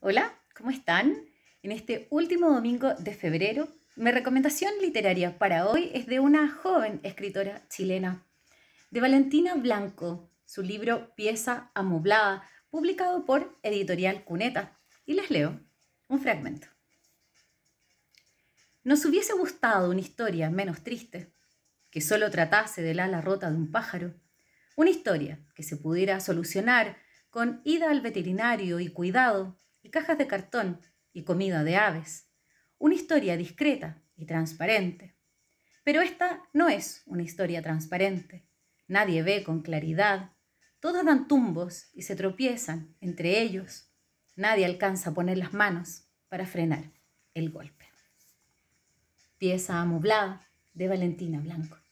Hola, ¿cómo están? En este último domingo de febrero, mi recomendación literaria para hoy es de una joven escritora chilena, de Valentina Blanco, su libro Pieza Amoblada, publicado por Editorial Cuneta. Y les leo un fragmento. Nos hubiese gustado una historia menos triste, que solo tratase del ala rota de un pájaro, una historia que se pudiera solucionar con ida al veterinario y cuidado, cajas de cartón y comida de aves. Una historia discreta y transparente. Pero esta no es una historia transparente. Nadie ve con claridad. Todos dan tumbos y se tropiezan entre ellos. Nadie alcanza a poner las manos para frenar el golpe. Pieza amoblada de Valentina Blanco.